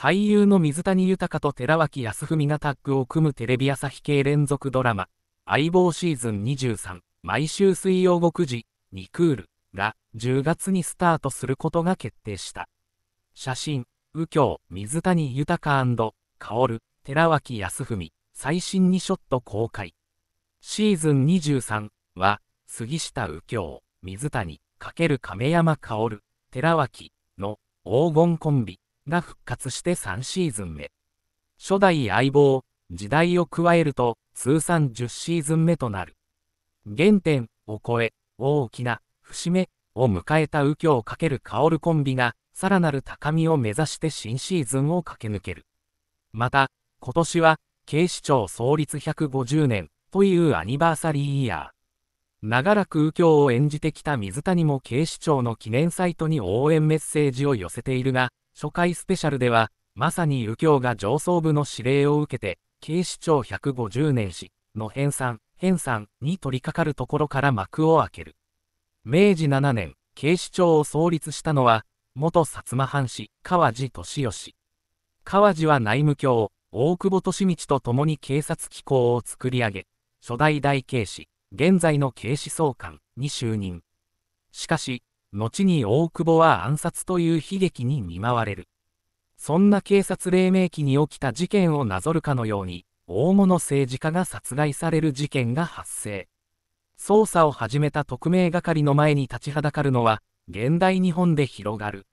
俳優の水谷豊と寺脇康文がタッグを組むテレビ朝日系連続ドラマ、相棒シーズン23、毎週水曜午9時、2クールが10月にスタートすることが決定した。写真、右京、水谷豊薫、寺脇康文、最新2ショット公開。シーズン23は、杉下右京、水谷、×亀山薫、寺脇の黄金コンビ。が復活して3シーズン目。初代相棒、時代を加えると通算10シーズン目となる。原点を超え、大きな節目を迎えた右京×薫コンビが、さらなる高みを目指して新シーズンを駆け抜ける。また、今年は、警視庁創立150年というアニバーサリーイヤー。長らく右京を演じてきた水谷も警視庁の記念サイトに応援メッセージを寄せているが、初回スペシャルでは、まさに右京が上層部の指令を受けて、警視庁150年史の編纂、編纂に取り掛かるところから幕を開ける。明治7年、警視庁を創立したのは、元薩摩藩士、川地俊義。川地は内務卿、大久保利道と共に警察機構を作り上げ、初代大警視、現在の警視総監に就任。しかし、後に大久保は暗殺という悲劇に見舞われる。そんな警察黎明期に起きた事件をなぞるかのように、大物政治家が殺害される事件が発生。捜査を始めた特命係の前に立ちはだかるのは、現代日本で広がる